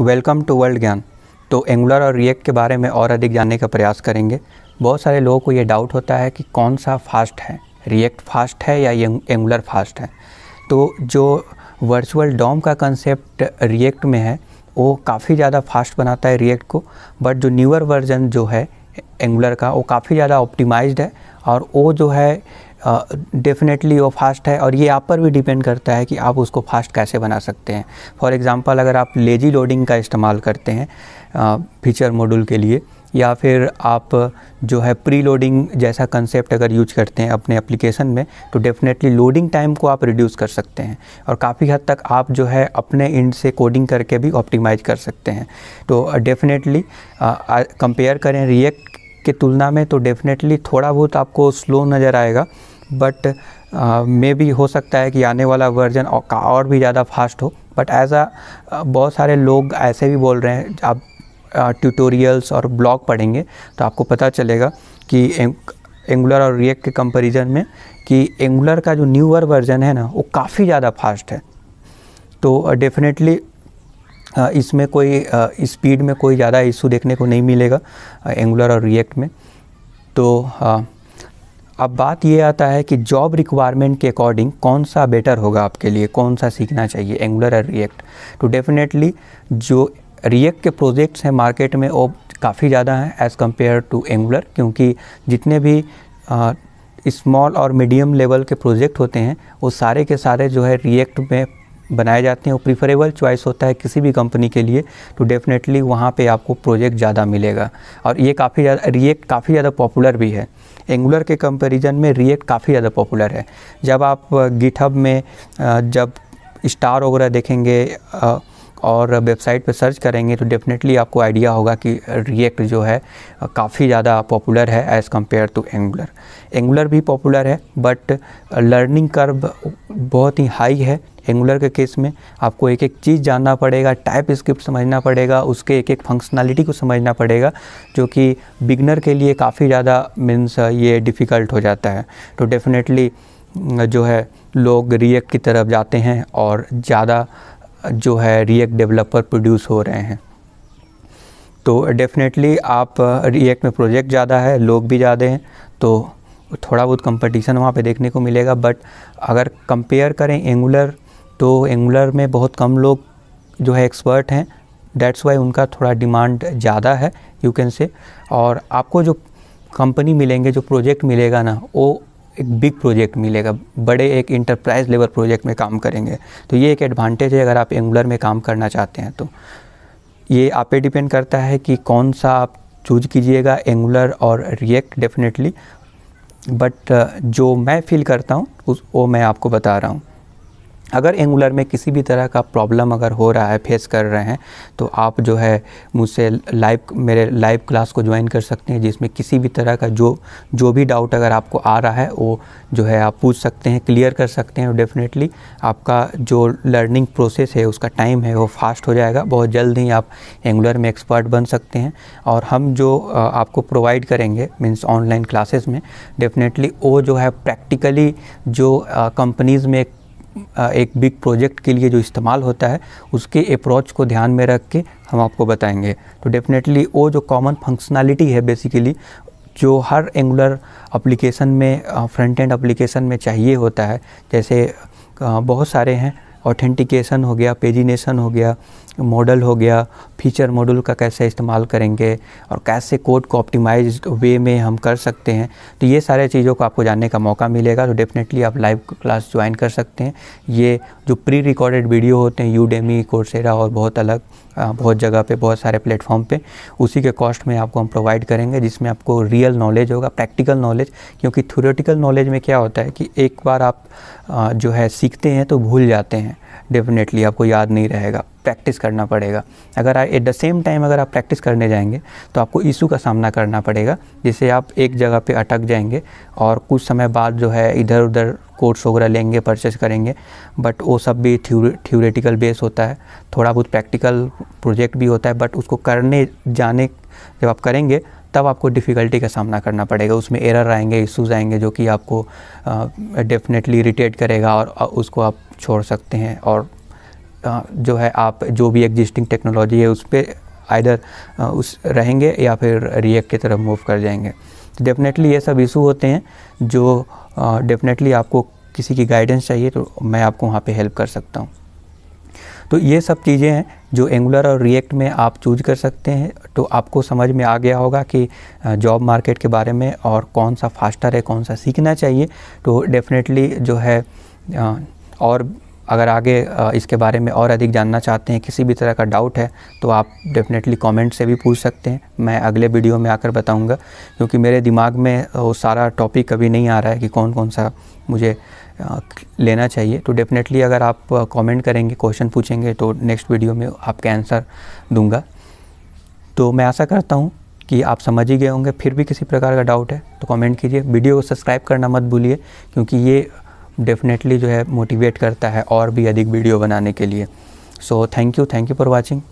welcome to world ज्ञान तो angular और रिएक्ट के बारे में और अधिक जानने का प्रयास करेंगे बहुत सारे लोगों को ये डाउट होता है कि कौन सा फास्ट है रिएक्ट फास्ट है या एंगुलर फास्ट है तो जो वर्चुअल डॉम का कंसेप्ट रिएक्ट में है वो काफ़ी ज़्यादा फास्ट बनाता है रिएक्ट को बट जो न्यूअर वर्जन जो है एंगुलर का वो काफ़ी ज़्यादा ऑप्टिमाइज्ड है और वो जो है डेफिनेटली वो फास्ट है और ये आप पर भी डिपेंड करता है कि आप उसको फास्ट कैसे बना सकते हैं फॉर एग्ज़ाम्पल अगर आप लेजी लोडिंग का इस्तेमाल करते हैं फीचर मॉड्यूल के लिए या फिर आप जो है प्री लोडिंग जैसा कंसेप्ट अगर यूज करते हैं अपने एप्लीकेशन में तो डेफिनेटली लोडिंग टाइम को आप रिड्यूस कर सकते हैं और काफ़ी हद तक आप जो है अपने इंड से कोडिंग करके भी ऑप्टिमाइज कर सकते हैं तो डेफिनेटली कंपेयर करें रिएक्ट के तुलना में तो डेफिनेटली थोड़ा बहुत आपको स्लो नज़र आएगा बट मे भी हो सकता है कि आने वाला वर्जन और, और भी ज़्यादा फास्ट हो बट एज अ बहुत सारे लोग ऐसे भी बोल रहे हैं आप ट्यूटोरियल्स uh, और ब्लॉग पढ़ेंगे तो आपको पता चलेगा कि एंगुलर और रिएक्ट के कंपैरिजन में कि एंगुलर का जो न्यूअर वर्जन है ना वो काफ़ी ज़्यादा फास्ट है तो डेफिनेटली uh, uh, इसमें कोई स्पीड इस में कोई ज़्यादा इशू देखने को नहीं मिलेगा एंगुलर और रिएक्ट में तो अब बात ये आता है कि जॉब रिक्वायरमेंट के अकॉर्डिंग कौन सा बेटर होगा आपके लिए कौन सा सीखना चाहिए एंगुलर और रिएक्ट तो डेफिनेटली जो रिएक्ट के प्रोजेक्ट्स हैं मार्केट में वो काफ़ी ज़्यादा हैं एज़ कम्पेयर टू एंगुलर क्योंकि जितने भी स्मॉल और मीडियम लेवल के प्रोजेक्ट होते हैं वो सारे के सारे जो है रिएक्ट में बनाए जाते हैं वो प्रीफरेबल चॉइस होता है किसी भी कंपनी के लिए तो डेफिनेटली वहाँ पे आपको प्रोजेक्ट ज़्यादा मिलेगा और ये काफ़ी ज़्यादा रिएक्ट काफ़ी ज़्यादा पॉपुलर भी है एंगुलर के कंपैरिजन में रिएक्ट काफ़ी ज़्यादा पॉपुलर है जब आप गिटहब में जब स्टार वगैरह देखेंगे और वेबसाइट पर सर्च करेंगे तो डेफिनेटली आपको आइडिया होगा कि रिएक्ट जो है काफ़ी ज़्यादा पॉपुलर है as compared to Angular Angular भी पॉपुलर है बट लर्निंग कर्व बहुत ही हाई है एंगुलर के केस में आपको एक एक चीज़ जानना पड़ेगा टाइप स्क्रिप्ट समझना पड़ेगा उसके एक एक फंक्शनैलिटी को समझना पड़ेगा जो कि बिगनर के लिए काफ़ी ज़्यादा मीन्स ये डिफ़िकल्ट हो जाता है तो डेफिनेटली जो है लोग रिएक्ट की तरफ जाते हैं और ज़्यादा जो है रिएक्ट डेवलपर प्रोड्यूस हो रहे हैं तो डेफिनेटली आप रिएक्ट में प्रोजेक्ट ज़्यादा है लोग भी ज़्यादा हैं तो थोड़ा बहुत कंपटीशन वहाँ पे देखने को मिलेगा बट अगर कंपेयर करें एंगुलर तो एंगुलर में बहुत कम लोग जो है एक्सपर्ट हैं डेट्स वाई उनका थोड़ा डिमांड ज़्यादा है यू कैन से और आपको जो कंपनी मिलेंगे जो प्रोजेक्ट मिलेगा ना वो एक बिग प्रोजेक्ट मिलेगा बड़े एक इंटरप्राइज लेवल प्रोजेक्ट में काम करेंगे तो ये एक एडवांटेज है अगर आप एंगुलर में काम करना चाहते हैं तो ये आप पे डिपेंड करता है कि कौन सा आप चूज कीजिएगा एंगुलर और रिएक्ट डेफिनेटली बट जो मैं फील करता हूँ उस वो मैं आपको बता रहा हूँ अगर एंगुलर में किसी भी तरह का प्रॉब्लम अगर हो रहा है फेस कर रहे हैं तो आप जो है मुझसे लाइव मेरे लाइव क्लास को ज्वाइन कर सकते हैं जिसमें किसी भी तरह का जो जो भी डाउट अगर आपको आ रहा है वो जो है आप पूछ सकते हैं क्लियर कर सकते हैं डेफिनेटली आपका जो लर्निंग प्रोसेस है उसका टाइम है वो फास्ट हो जाएगा बहुत जल्द ही आप एंगुलर में एक्सपर्ट बन सकते हैं और हम जो आपको प्रोवाइड करेंगे मीन्स ऑनलाइन क्लासेस में डेफिनेटली वो जो है प्रैक्टिकली जो कंपनीज़ में एक बिग प्रोजेक्ट के लिए जो इस्तेमाल होता है उसके अप्रोच को ध्यान में रख के हम आपको बताएंगे तो डेफिनेटली वो जो कॉमन फंक्शनैलिटी है बेसिकली जो हर एंगुलर एप्लीकेशन में फ्रंट एंड एप्लीकेशन में चाहिए होता है जैसे बहुत सारे हैं ऑथेंटिकेशन हो गया पेजिनेशन हो गया मॉडल हो गया फीचर मॉडल का कैसे इस्तेमाल करेंगे और कैसे कोड को ऑप्टिमाइज वे में हम कर सकते हैं तो ये सारे चीज़ों को आपको जानने का मौका मिलेगा तो डेफिनेटली आप लाइव क्लास ज्वाइन कर सकते हैं ये जो प्री रिकॉर्डेड वीडियो होते हैं यूडेमी कोर्सेरा और बहुत अलग बहुत जगह पे बहुत सारे प्लेटफॉर्म पे उसी के कॉस्ट में आपको हम प्रोवाइड करेंगे जिसमें आपको रियल नॉलेज होगा प्रैक्टिकल नॉलेज क्योंकि थ्योरेटिकल नॉलेज में क्या होता है कि एक बार आप जो है सीखते हैं तो भूल जाते हैं हैं डेफिनेटली आपको याद नहीं रहेगा प्रैक्टिस करना पड़ेगा अगर आप एट द सेम टाइम अगर आप प्रैक्टिस करने जाएंगे तो आपको इशू का सामना करना पड़ेगा जिससे आप एक जगह पे अटक जाएंगे और कुछ समय बाद जो है इधर उधर कोर्स वगैरह लेंगे परचेस करेंगे बट वो सब भी थ्योरेटिकल बेस होता है थोड़ा बहुत प्रैक्टिकल प्रोजेक्ट भी होता है बट उसको करने जाने जब आप करेंगे तब आपको डिफ़िकल्टी का सामना करना पड़ेगा उसमें एरर आएंगे इश्यूज आएंगे जो कि आपको डेफिनेटली इरीटेट करेगा और उसको आप छोड़ सकते हैं और जो है आप जो भी एग्जिस्टिंग टेक्नोलॉजी है उस पर आइधर उस रहेंगे या फिर रिएक्ट की तरफ मूव कर जाएंगे तो डेफिनेटली ये सब इशू होते हैं जो डेफिनेटली आपको किसी की गाइडेंस चाहिए तो मैं आपको वहाँ पे हेल्प कर सकता हूँ तो ये सब चीज़ें हैं जो एंगुलर और रिएक्ट में आप चूज कर सकते हैं तो आपको समझ में आ गया होगा कि जॉब मार्केट के बारे में और कौन सा फास्टर है कौन सा सीखना चाहिए तो डेफिनेटली जो है और अगर आगे इसके बारे में और अधिक जानना चाहते हैं किसी भी तरह का डाउट है तो आप डेफिनेटली कमेंट से भी पूछ सकते हैं मैं अगले वीडियो में आकर बताऊंगा क्योंकि मेरे दिमाग में वो सारा टॉपिक कभी नहीं आ रहा है कि कौन कौन सा मुझे लेना चाहिए तो डेफिनेटली अगर आप कमेंट करेंगे क्वेश्चन पूछेंगे तो नेक्स्ट वीडियो में आपके आंसर दूंगा तो मैं आशा करता हूँ कि आप समझ ही गए होंगे फिर भी किसी प्रकार का डाउट है तो कमेंट कीजिए वीडियो को सब्सक्राइब करना मत भूलिए क्योंकि ये डेफिनेटली जो है मोटिवेट करता है और भी अधिक वीडियो बनाने के लिए so thank you thank you for watching